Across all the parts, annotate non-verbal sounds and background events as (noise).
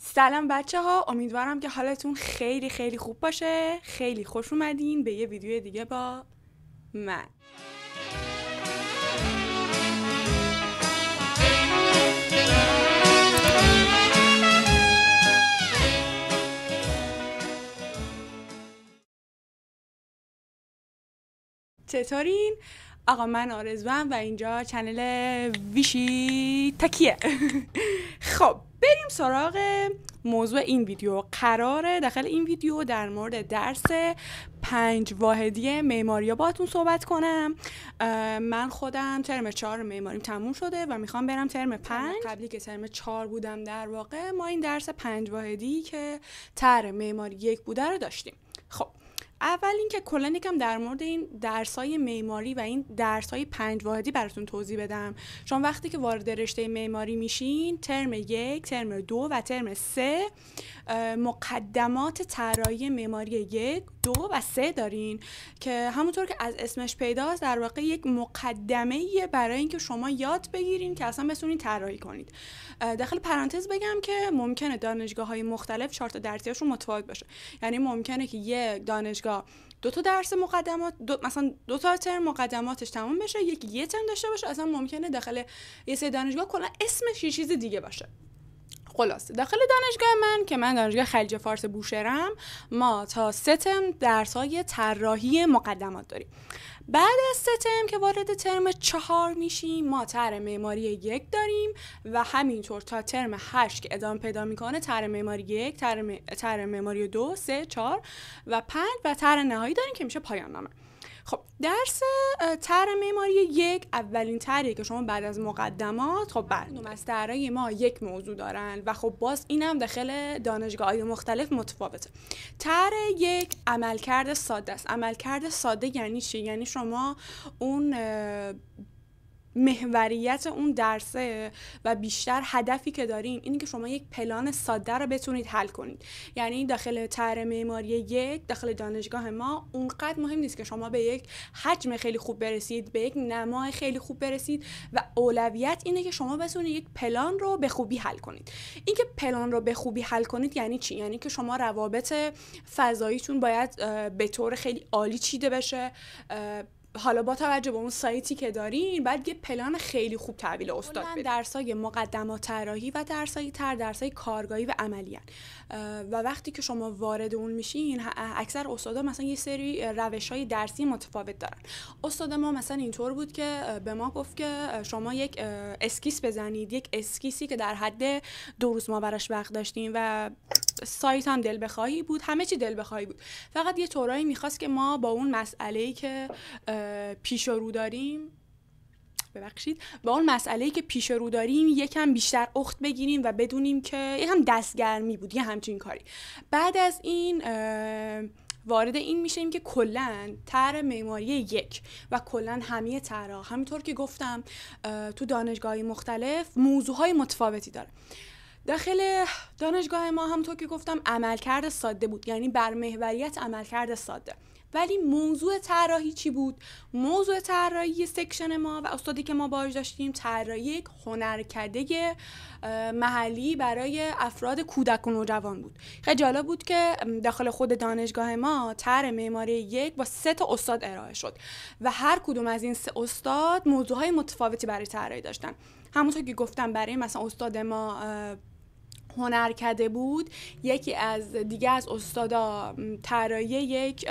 سلام بچه ها امیدوارم که حالتون خیلی خیلی خوب باشه خیلی خوش اومدین به یه ویدیو دیگه با من چطورین؟ آقا من آرزوام و اینجا چنل ویشی تکیه (laughs) خب بریم سراغ موضوع این ویدیو قراره داخل این ویدیو در مورد درس پنج واحدی معماری باتون صحبت کنم من خودم ترم چهار معماری تموم شده و میخوام برم ترم پنج قبلی که ترم چهار بودم در واقع ما این درس پنج واحدی که تر معماری یک بوده رو داشتیم خب اول اینکه کلا یکم در مورد این های معماری و این های پنج واحدی براتون توضیح بدم چون وقتی که وارد رشته معماری میشین ترم یک ترم دو و ترم سه مقدمات طراحی معماری یک دو و سه دارین که همونطور که از اسمش پیداست در واقع یک مقدمه برای اینکه شما یاد بگیرین که اصلا بتونین طراحی کنید داخل پرانتز بگم که ممکنه دانشگاه های مختلف چارت درسیاش رو متفاوت باشه یعنی ممکنه که یه دانشگاه دو تا درس مقدمات دو مثلا دو تا ترم مقدماتش تمام بشه یک یه ترم داشته باشه اصلا ممکنه داخل یه دانشگاه کلا اسمش یه چیز دیگه باشه خلاصه داخل دانشگاه من که من دانشگاه خلیج فارس بوشهرم ما تا ستم درس های طراحی مقدمات داریم بعد از ستم که وارد ترم چهار میشیم ما ترم معماری یک داریم و همینطور تا ترم هشت که ادامه پیدا میکنه ترم معماری یک ترم معماری دو سه چهار و پنج و ترم نهایی داریم که میشه پایان نامه خب درس تر معماری یک اولین تریه که شما بعد از مقدمات خب بعد از طرح ما یک موضوع دارن و خب باز اینم داخل دانشگاه های مختلف متفاوته تر یک عملکرد ساده است عملکرد ساده یعنی چی یعنی شما اون محوریت اون درسه و بیشتر هدفی که داریم اینه که شما یک پلان ساده رو بتونید حل کنید یعنی داخل طرح معماری یک داخل دانشگاه ما اونقدر مهم نیست که شما به یک حجم خیلی خوب برسید به یک نمای خیلی خوب برسید و اولویت اینه که شما بتونید یک پلان رو به خوبی حل کنید اینکه پلان رو به خوبی حل کنید یعنی چی یعنی که شما روابط فضاییتون باید به طور خیلی عالی چیده بشه حالا با توجه به اون سایتی که دارین بعد یه پلان خیلی خوب تحویل استاد بدین درسای مقدمات طراحی و درسای تر درسای کارگاهی و عملیان و وقتی که شما وارد اون میشین اکثر استادا مثلا یه سری روش های درسی متفاوت دارن استاد ما مثلا اینطور بود که به ما گفت که شما یک اسکیس بزنید یک اسکیسی که در حد دو روز ما براش وقت داشتیم و سایت هم دل بخواهی بود همه چی دل بخواهی بود فقط یه طورایی میخواست که ما با اون مسئله که پیش رو داریم ببخشید به اون مسئله که پیش رو داریم یکم بیشتر اخت بگیریم و بدونیم که یکم دستگرمی بود یه همچین کاری بعد از این وارد این میشیم که کلا تر معماری یک و کلا همه طرح همینطور که گفتم تو دانشگاهی مختلف موضوع های متفاوتی داره داخل دانشگاه ما هم تو که گفتم عملکرد ساده بود یعنی بر محوریت عملکرد ساده ولی موضوع طراحی چی بود موضوع طراحی سکشن ما و استادی که ما باج داشتیم طراحی یک هنرکده محلی برای افراد کودک و نوجوان بود خیلی جالب بود که داخل خود دانشگاه ما طرح معماری یک با سه تا استاد ارائه شد و هر کدوم از این سه استاد موضوعهای متفاوتی برای طراحی داشتن همونطور که گفتم برای مثلا استاد ما هنرکده بود یکی از دیگه از استادا طراحی یک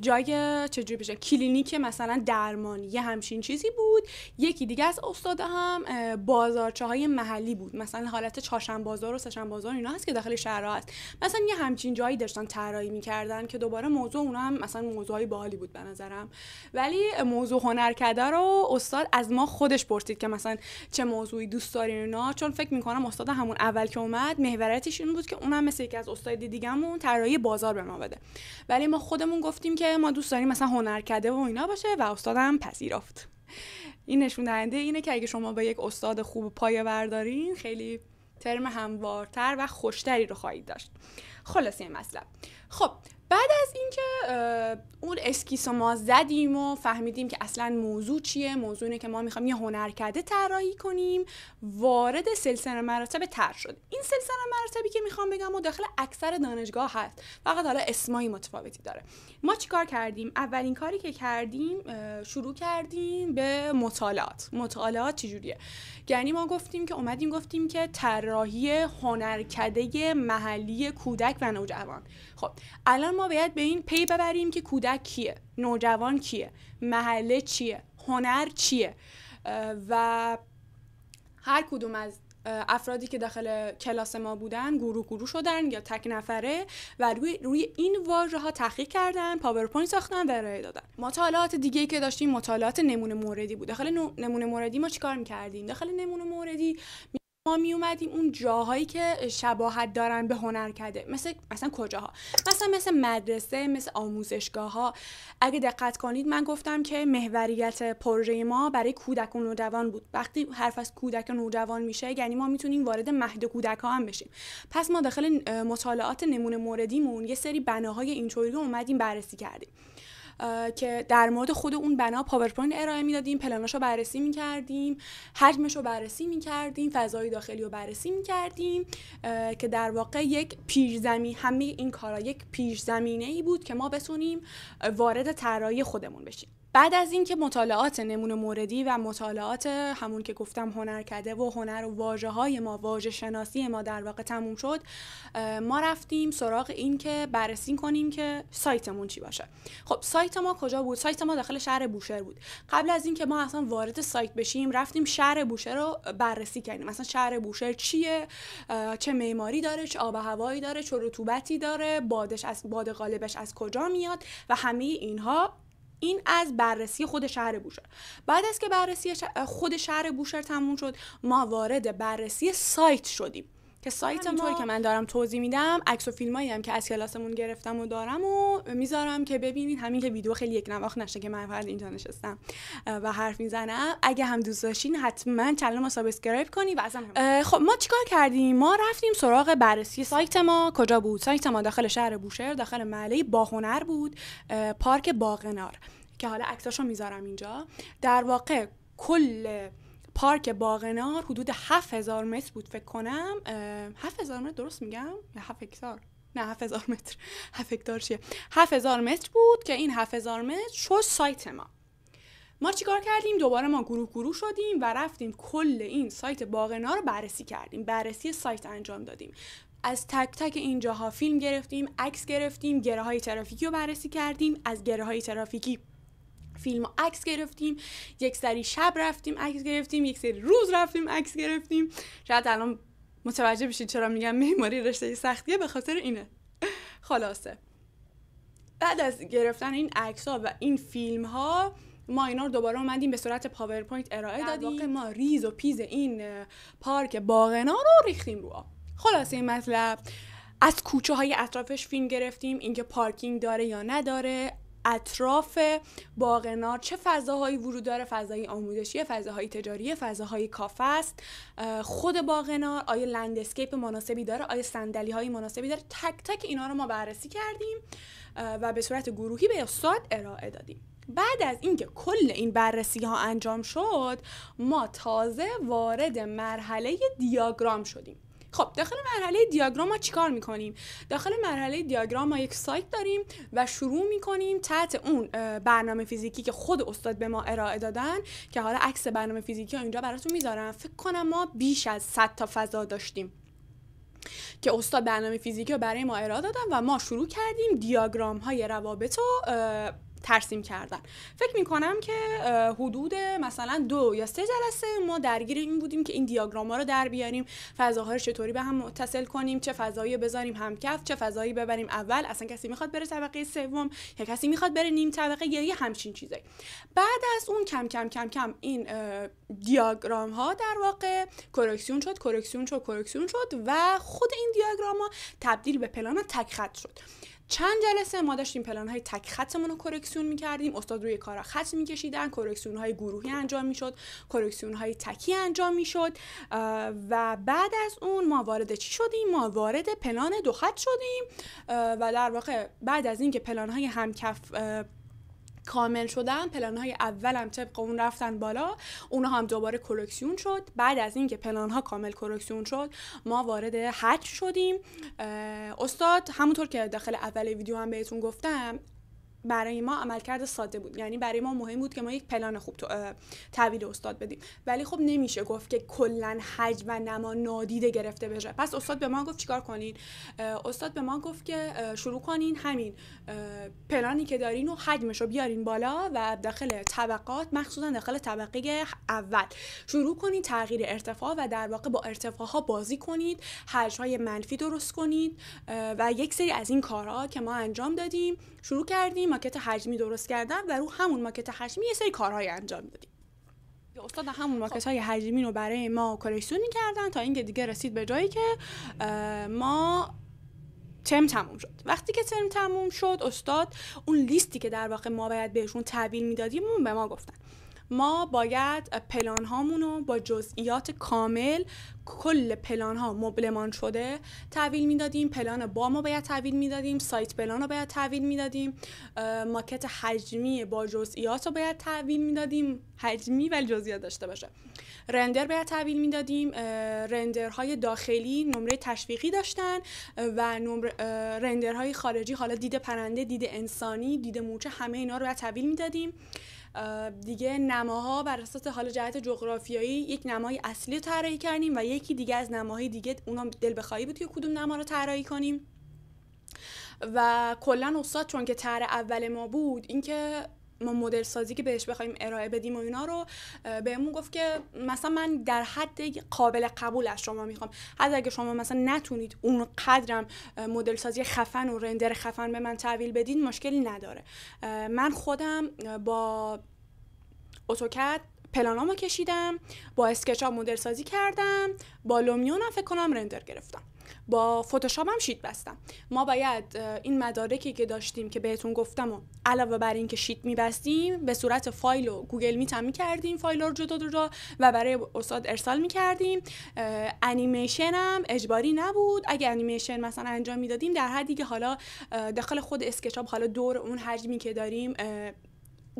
جای چجوری بشه کلینیک مثلا درمانی یه همچین چیزی بود یکی دیگه از استاد هم بازارچه های محلی بود مثلا حالت چاشن بازار و سهشنبه بازار اینا هست که داخل شهرها هست مثلا یه همچین جایی داشتن طراحی میکردن که دوباره موضوع اونا هم مثلا موضوعی بالی بود به نظرم ولی موضوع هنرکده رو استاد از ما خودش پرسید که مثلا چه موضوعی دوست دارین اینا چون فکر میکنم استاد همون اول که اومد محوریتش این بود که اونم مثل یکی از استاد دیگه‌مون طراحی بازار به ما بده ولی ما خودمون گفتیم که ما دوست داریم مثلا هنرکده و اینا باشه و استادم پذیرفت این نشون دهنده اینه که اگه شما با یک استاد خوب پایه بردارین خیلی ترم هموارتر و خوشتری رو خواهید داشت خلاصه این مطلب خب بعد از اینکه اون اسکیس ما زدیم و فهمیدیم که اصلا موضوع چیه موضوع اینه که ما میخوایم یه هنرکده طراحی کنیم وارد سلسله مراتب تر شد این سلسله مراتبی که میخوام بگم و داخل اکثر دانشگاه هست فقط حالا اسمایی متفاوتی داره ما چیکار کردیم اولین کاری که کردیم شروع کردیم به مطالعات مطالعات چجوریه یعنی ما گفتیم که اومدیم گفتیم که طراحی هنرکده محلی کودک و نوجوان خب الان ما باید به این پی ببریم که کودک کیه نوجوان کیه محله چیه هنر چیه و هر کدوم از افرادی که داخل کلاس ما بودن گروه گروه شدن یا تک نفره و روی, روی این واژه ها تحقیق کردن پاورپوینت ساختن و ارائه دادن مطالعات دیگه که داشتیم مطالعات نمونه موردی بود داخل نمونه موردی ما چیکار میکردیم داخل نمونه موردی ما می اومدیم اون جاهایی که شباهت دارن به هنرکده مثل مثلا کجاها مثلا مثل مدرسه مثل آموزشگاه ها اگه دقت کنید من گفتم که محوریت پروژه ما برای کودک و نوجوان بود وقتی حرف از کودک و نوجوان میشه یعنی ما میتونیم وارد مهد کودک ها هم بشیم پس ما داخل مطالعات نمونه موردیمون یه سری بناهای اینطوری اومدیم بررسی کردیم که در مورد خود اون بنا پاورپوینت ارائه میدادیم پلاناش رو بررسی میکردیم حجمش رو بررسی میکردیم فضای داخلی رو بررسی میکردیم که در واقع یک زمین همه این کارا یک زمینه ای بود که ما بتونیم وارد طراحی خودمون بشیم بعد از اینکه مطالعات نمونه موردی و مطالعات همون که گفتم هنر کرده و هنر و واجه های ما واجه شناسی ما در واقع تموم شد ما رفتیم سراغ این که بررسی کنیم که سایتمون چی باشه خب سایت ما کجا بود سایت ما داخل شهر بوشهر بود قبل از اینکه ما اصلا وارد سایت بشیم رفتیم شهر بوشهر رو بررسی کردیم مثلا شهر بوشهر چیه چه معماری داره چه آب هوایی داره چه رطوبتی داره بادش از باد غالبش از کجا میاد و همه اینها این از بررسی خود شهر بوشهر بعد از که بررسی خود شهر بوشهر تموم شد ما وارد بررسی سایت شدیم که سایت ما... که من دارم توضیح میدم عکس و فیلمایی هم که از کلاسمون گرفتم و دارم و میذارم که ببینید همین که ویدیو خیلی یک نواخت نشه که من فقط اینجا نشستم و حرف میزنم اگه هم دوست داشتین حتما چنل ما سابسکرایب کنی و اصلا خب ما چیکار کردیم ما رفتیم سراغ بررسی سایت ما کجا بود سایت ما داخل شهر بوشهر داخل محله باهنر بود پارک باغنار که حالا عکساشو میذارم اینجا در واقع کل پارک باغنار حدود 7000 متر بود فکر کنم 7000 متر درست میگم یا 7 هکتار نه 7000 متر 7 (laughs) هکتار چیه 7000 متر بود که این 7000 متر شد سایت ما ما چیکار کردیم دوباره ما گروه گروه شدیم و رفتیم کل این سایت باغنار رو بررسی کردیم بررسی سایت انجام دادیم از تک تک اینجاها فیلم گرفتیم عکس گرفتیم گره های ترافیکی رو بررسی کردیم از گره های ترافیکی فیلم و عکس گرفتیم یک سری شب رفتیم عکس گرفتیم یک سری روز رفتیم عکس گرفتیم شاید الان متوجه بشید چرا میگم معماری رشته سختیه به خاطر اینه خلاصه بعد از گرفتن این عکس ها و این فیلم ها ما اینا رو دوباره اومدیم به صورت پاورپوینت ارائه دادیم واقع ما ریز و پیز این پارک باغنا رو ریختیم رو خلاصه این مطلب از کوچه های اطرافش فیلم گرفتیم اینکه پارکینگ داره یا نداره اطراف باغنار چه فضاهایی ورود داره فضای آموزشی فضاهای تجاری فضاهای کافه است خود باغنار آیا لند اسکیپ مناسبی داره آیا صندلی های مناسبی داره تک تک اینا رو ما بررسی کردیم و به صورت گروهی به استاد ارائه دادیم بعد از اینکه کل این بررسی ها انجام شد ما تازه وارد مرحله دیاگرام شدیم خب داخل مرحله دیاگرام ما چیکار میکنیم داخل مرحله دیاگرام ما یک سایت داریم و شروع میکنیم تحت اون برنامه فیزیکی که خود استاد به ما ارائه دادن که حالا عکس برنامه فیزیکی ها اینجا براتون میذارن. فکر کنم ما بیش از 100 تا فضا داشتیم که استاد برنامه فیزیکی رو برای ما ارائه دادن و ما شروع کردیم دیاگرام های روابط رو ترسیم کردن فکر می کنم که حدود مثلا دو یا سه جلسه ما درگیر این بودیم که این ها رو در بیاریم فضاها رو چطوری به هم متصل کنیم چه فضایی بذاریم همکف چه فضایی ببریم اول اصلا کسی میخواد بره طبقه سوم یا کسی میخواد بره نیم طبقه یا یه همچین چیزایی بعد از اون کم کم کم کم این دیاگرام ها در واقع کرکسیون شد کرکسیون شد کرکسیون شد و خود این دیاگرام ها تبدیل به پلان تک خط شد چند جلسه ما داشتیم پلان های تک خطمون رو کرکسیون میکردیم استاد روی کارا خط میکشیدن کرکسیون های گروهی انجام میشد کرکسیون های تکی انجام میشد و بعد از اون ما وارد چی شدیم ما وارد پلان دو خط شدیم و در واقع بعد از اینکه پلان های همکف کامل شدن پلان های اول هم طبق اون رفتن بالا اونها هم دوباره کلکسیون شد بعد از اینکه پلان ها کامل کلکسیون شد ما وارد حج شدیم استاد همونطور که داخل اول ویدیو هم بهتون گفتم برای ما عملکرد ساده بود یعنی برای ما مهم بود که ما یک پلان خوب تحویل استاد بدیم ولی خب نمیشه گفت که کلا حج و نما نادیده گرفته بشه پس استاد به ما گفت چیکار کنین استاد به ما گفت که شروع کنین همین پلانی که دارین و حجمش بیارین بالا و داخل طبقات مخصوصا داخل طبقه اول شروع کنین تغییر ارتفاع و در واقع با ارتفاع ها بازی کنید حج های منفی درست کنید و یک سری از این کارها که ما انجام دادیم شروع کردیم ماکت حجمی درست کردن و رو همون ماکت حجمی یه سری کارهایی انجام دادیم استاد همون ماکت های حجمی رو برای ما کلکسیونی کردن تا اینکه دیگه رسید به جایی که ما ترم تموم شد وقتی که ترم تموم شد استاد اون لیستی که در واقع ما باید بهشون تحویل میدادیم به ما گفتن ما باید پلان هامون رو با جزئیات کامل کل پلان ها مبلمان شده تحویل میدادیم پلان با ما باید تحویل میدادیم سایت پلان رو باید تحویل میدادیم ماکت حجمی با جزئیات رو باید تحویل میدادیم حجمی ولی جزئیات داشته باشه رندر باید تحویل میدادیم های داخلی نمره تشویقی داشتن و نمره های خارجی حالا دید پرنده دید انسانی دید موچه همه اینا رو باید تحویل میدادیم دیگه نماها بر اساس حال جهت جغرافیایی یک نمای اصلی رو طراحی کردیم و یکی دیگه از نماهای دیگه اونا دل بخواهی بود که کدوم نما رو طراحی کنیم و کلا استاد چون که طرح اول ما بود اینکه ما مدل سازی که بهش بخوایم ارائه بدیم و اینا رو بهمون گفت که مثلا من در حد قابل قبول از شما میخوام حتی اگه شما مثلا نتونید اون قدرم مدل سازی خفن و رندر خفن به من تحویل بدین مشکلی نداره من خودم با اتوکد پلانامو کشیدم با اسکچاپ مدل سازی کردم با هم فکر کنم رندر گرفتم با هم شیت بستم ما باید این مدارکی که داشتیم که بهتون گفتم و علاوه بر اینکه شیت میبستیم به صورت فایل و گوگل میت هم میکردیم فایل رو جدا جدا و برای استاد ارسال میکردیم انیمیشن هم اجباری نبود اگه انیمیشن مثلا انجام میدادیم در حدی که حالا داخل خود اسکچاپ حالا دور اون حجمی که داریم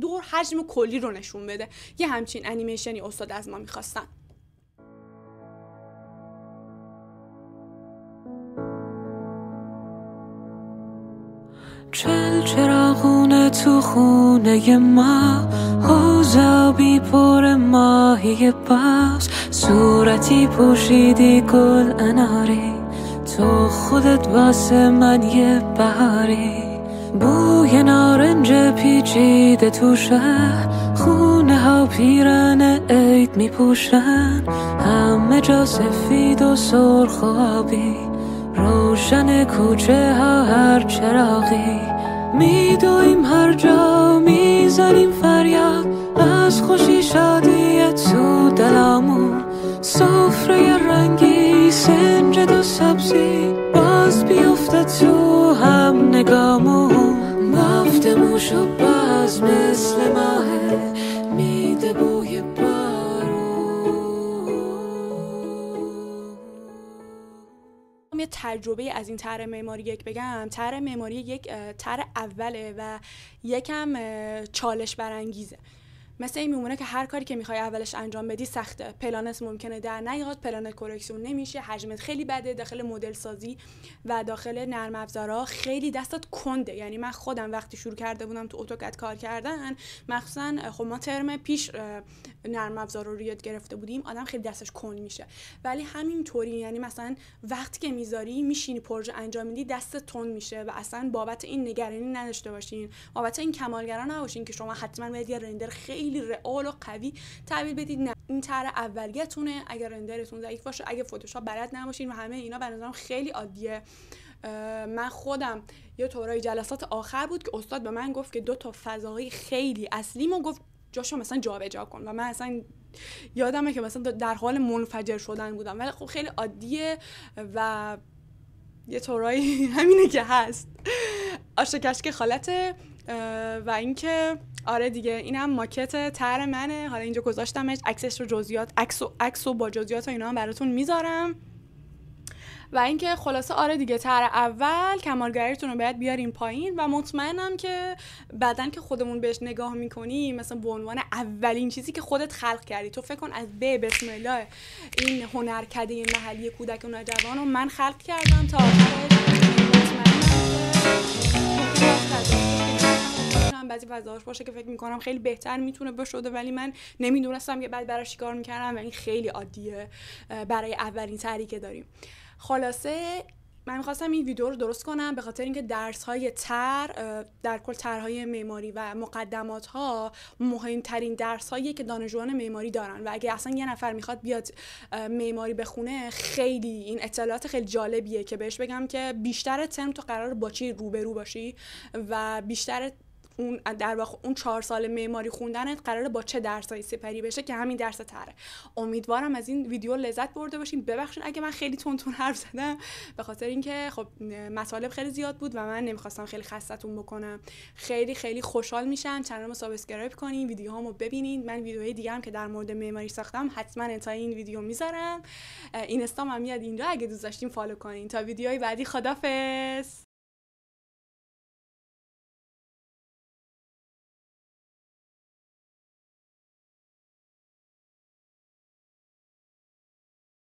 دور حجم کلی رو نشون بده یه همچین انیمیشنی استاد از ما میخواستن چل چراغونه تو خونه ما آزابی پر ماهی باز صورتی پوشیدی گل اناری تو خودت واسه من یه بهاری بوی نارنج پیچیده تو شهر خونه ها پیرن عید میپوشن همه جا سفید و سرخ و آبی روشن کوچه ها هر چراغی میدویم هر جا میزنیم فریاد از خوشی شادی تو شو باز مثل میده بوی یه تجربه از این طرح معماری یک بگم طرح معماری یک طرح اوله و یکم چالش برانگیزه مثل این میمونه که هر کاری که میخوای اولش انجام بدی سخته پلانت ممکنه در نیاد پلانت کرکشن نمیشه حجمت خیلی بده داخل مدل سازی و داخل نرم افزارها خیلی دستات کنده یعنی من خودم وقتی شروع کرده بودم تو اتوکد کار کردن مخصوصا خب ما ترم پیش نرم افزار رو یاد گرفته بودیم آدم خیلی دستش کند میشه ولی همینطوری یعنی مثلا وقتی که میذاری میشینی پروژه انجام میدی دست تند میشه و اصلا بابت این نگرانی نداشته باشین بابت این کمالگرا نباشین که شما حتما باید یه رندر خیلی خیلی رئال و قوی تعبیر بدید نه این طرح اولیتونه اگر رندرتون ضعیف باشه اگه فتوشاپ بلد نباشین و همه اینا به نظرم خیلی عادیه من خودم یه طورای جلسات آخر بود که استاد به من گفت که دو تا فضایی خیلی اصلیمو گفت جاشو مثلا جابجا جا کن و من اصلا یادمه که مثلا در حال منفجر شدن بودم ولی خب خیلی عادیه و یه طورایی (laughs) همینه که هست آشکشک خالته و اینکه آره دیگه اینم ماکت تر منه حالا اینجا گذاشتمش عکسش رو جزئیات عکس و عکس و با جزئیات و اینا هم براتون میذارم و اینکه خلاصه آره دیگه تر اول کمالگریتون رو باید بیاریم پایین و مطمئنم که بعدن که خودمون بهش نگاه میکنیم مثلا به عنوان اولین چیزی که خودت خلق کردی تو فکر کن از به بسم الله این هنرکده محلی کودک و نوجوان رو من خلق کردم تا باشم بعضی فضاهاش باشه که فکر میکنم خیلی بهتر میتونه بشده ولی من نمیدونستم که بعد براش چیکار میکردم و این خیلی عادیه برای اولین تری که داریم خلاصه من میخواستم این ویدیو رو درست کنم به خاطر اینکه درس های تر در کل ترهای معماری و مقدمات ها مهمترین درس هایی که دانشجویان معماری دارن و اگه اصلا یه نفر میخواد بیاد معماری بخونه خیلی این اطلاعات خیلی جالبیه که بهش بگم که بیشتر ترم تو قرار با روبرو باشی و بیشتر اون در واقع اون چهار سال معماری خوندنت قراره با چه درسایی سپری بشه که همین درس تره امیدوارم از این ویدیو لذت برده باشین ببخشید اگه من خیلی تونتون حرف زدم به خاطر اینکه خب مطالب خیلی زیاد بود و من نمیخواستم خیلی خستتون بکنم خیلی خیلی خوشحال میشم ما سابسکرایب کنین ویدیوهامو ببینین من ویدیوهای دیگه هم که در مورد معماری ساختم حتما انتهای این ویدیو میذارم این هم میاد اینجا اگه دوست داشتین فالو کنین تا ویدیوهای بعدی خدافظ